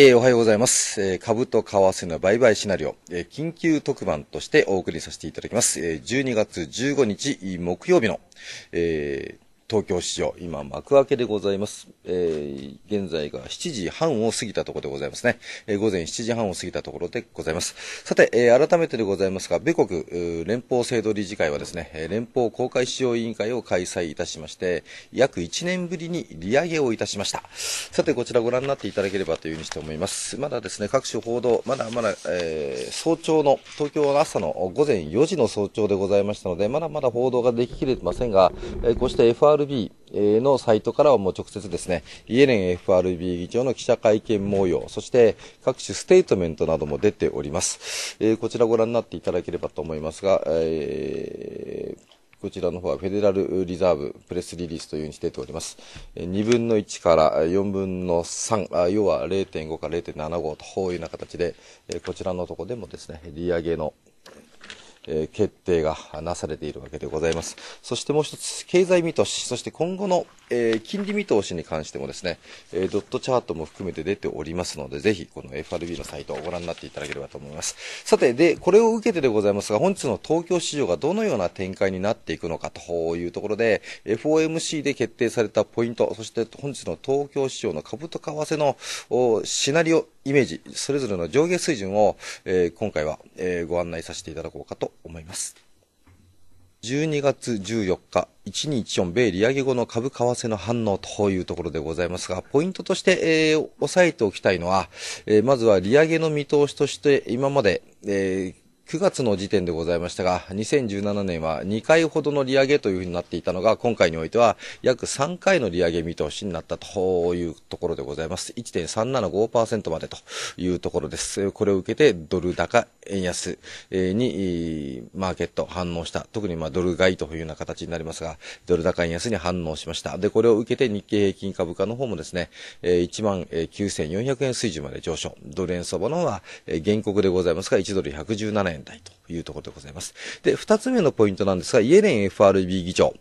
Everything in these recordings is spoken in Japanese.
えー、おはようございます。えー、株と為替の売買シナリオ、えー、緊急特番としてお送りさせていただきます。えー、12月15日木曜日の、えー、東京市場、今幕開けでございます。えー、現在が7時半を過ぎたところでございますね。えー、午前7時半を過ぎたところでございます。さて、えー、改めてでございますが、米国連邦制度理事会はですね、連邦公開市場委員会を開催いたしまして、約1年ぶりに利上げをいたしました。さて、こちらご覧になっていただければというふうにして思います。まだですね、各種報道、まだまだ、えー、早朝の、東京の朝の午前4時の早朝でございましたので、まだまだ報道ができきれてませんが、えー、こうして FR FRB のサイトからはもう直接ですね、イエレン FRB 議長の記者会見模様、そして各種ステートメントなども出ております。えー、こちらご覧になっていただければと思いますが、えーこちらの方はフェデラルリザーブプレスリリースというふうにしております。2分の1から4分の3、要は0.5か0.75というような形で、こちらのところでもですね、利上げのえ決定がなされているわけでございます。そしてもう一つ、経済見通し、そして今後の、え金利見通しに関してもですね、えドットチャートも含めて出ておりますので、ぜひこの FRB のサイトをご覧になっていただければと思います。さて、で、これを受けてでございますが、本日の東京市場がどのような展開になっていくのかというところで、FOMC で決定されたポイント、そして本日の東京市場の株と為替のシナリオイメージ、それぞれの上下水準を、えー、今回は、えー、ご案内させていただこうかと思います。12月14日、1214米利上げ後の株為替の反応というところでございますが、ポイントとして、えー、押さえておきたいのは、えー、まずは利上げの見通しとして、今まで、えー9月の時点でございましたが、2017年は2回ほどの利上げというふうになっていたのが、今回においては約3回の利上げ見通しになったというところでございます。1.375%までというところです。これを受けてドル高、円安にマーケット反応した。特にまあドル買いというような形になりますが、ドル高円安に反応しました。で、これを受けて日経平均株価の方もですね、1万9400円水準まで上昇。ドル円相場の方は、原告でございますが、1ドル117円。２というところでございます。で、二つ目のポイントなんですが、イエレン FRB 議長。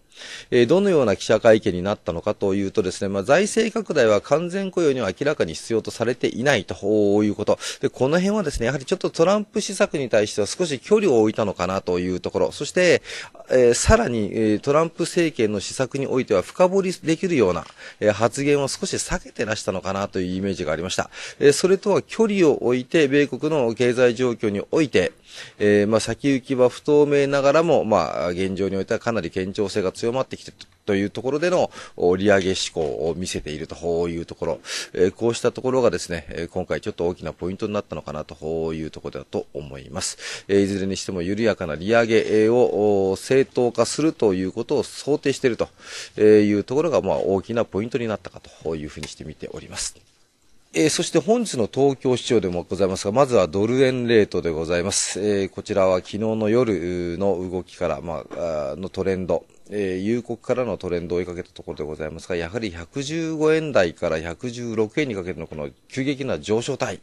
えー、どのような記者会見になったのかというとですね、まあ、財政拡大は完全雇用には明らかに必要とされていないということ。で、この辺はですね、やはりちょっとトランプ施策に対しては少し距離を置いたのかなというところ。そして、えー、さらに、えー、トランプ政権の施策においては深掘りできるような、えー、発言を少し避けてらしたのかなというイメージがありました。えー、それとは距離を置いて、米国の経済状況において、えー、まあ、先行きは不透明ながらも、まあ、現状においてはかなり堅調性が強い強まってきてというところでの利上げ志向を見せているというところ、えこうしたところがですね、今回ちょっと大きなポイントになったのかなというところだと思います。えいずれにしても緩やかな利上げを正当化するということを想定しているというところが、まあ、大きなポイントになったかというふうにして見ております。えー、そして本日の東京市場でもございますが、まずはドル円レートでございます。えー、こちらは昨日の夜の動きから、まあ、のトレンド、えー、夕刻からのトレンドを追いかけたところでございますが、やはり115円台から116円にかけてのこの急激な上昇帯、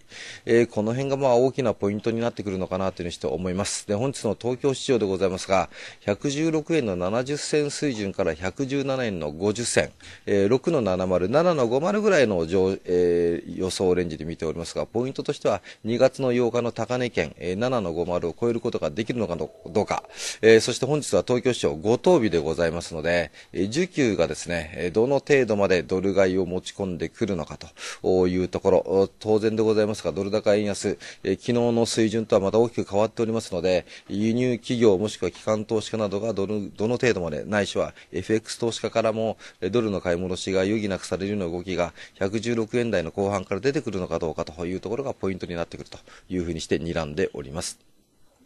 えー、この辺がまあ大きなポイントになってくるのかなというふうにして思います。で、本日の東京市場でございますが、116円の70銭水準から117円の50銭、えー、6の70、7の50ぐらいの上、えー、予想レンジで見ておりますが、ポイントとしては2月の8日の高値圏、えー、7の50を超えることができるのかどうか、えー、そして本日は東京市場五等日でございます。ございますので、需給がですね、どの程度までドル買いを持ち込んでくるのかというところ、当然でございますが、ドル高円安、昨日の水準とはまた大きく変わっておりますので、輸入企業もしくは機関投資家などがどの程度まで、ないしは FX 投資家からもドルの買い戻しが余儀なくされるような動きが116円台の後半から出てくるのかどうかというところがポイントになってくるというふうにして睨んでおります。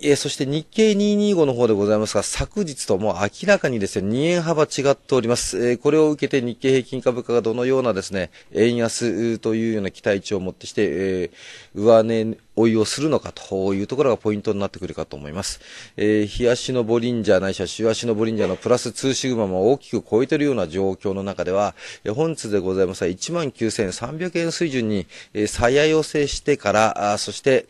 えー、そして日経225の方でございますが、昨日とも明らかにですね、2円幅違っております。えー、これを受けて日経平均株価がどのようなですね、円安というような期待値を持ってして、えー、上値追いをするのかというところがポイントになってくるかと思います。えー、足のボリンジャーないしは週足のボリンジャーのプラス2シグマも大きく超えているような状況の中では、えー、本日でございますが、19,300円水準に、えー、最愛を制してから、あそして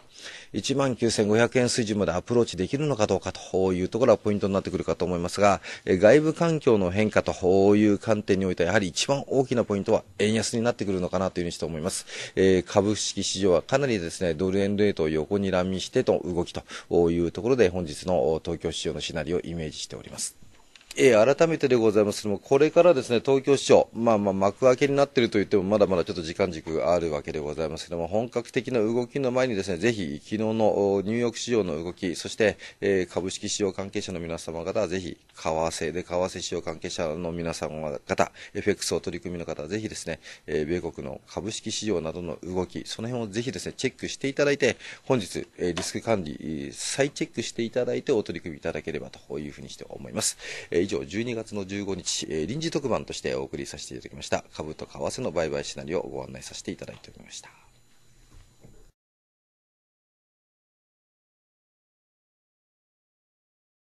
1万9500円水準までアプローチできるのかどうかというところはポイントになってくるかと思いますが、外部環境の変化という観点においてはやはり一番大きなポイントは円安になってくるのかなというふうにして思います。えー、株式市場はかなりですね、ドル円レートを横に乱みしてと動きというところで本日の東京市場のシナリオをイメージしております。えー、改めてでございますけども、これからですね、東京市長、まあまあ幕開けになっているといっても、まだまだちょっと時間軸があるわけでございますけども、本格的な動きの前にですね、ぜひ昨日のニューヨーク市場の動き、そして、えー、株式市場関係者の皆様方はぜひ、為替で為替市場関係者の皆様方、FX を取り組みの方はぜひですね、えー、米国の株式市場などの動き、その辺をぜひですね、チェックしていただいて、本日、えリスク管理、再チェックしていただいてお取り組みいただければというふうにして思います。え上12月の15日、えー、臨時特番としてお送りさせていただきました株と為替の売買シナリオをご案内させていただいておりました。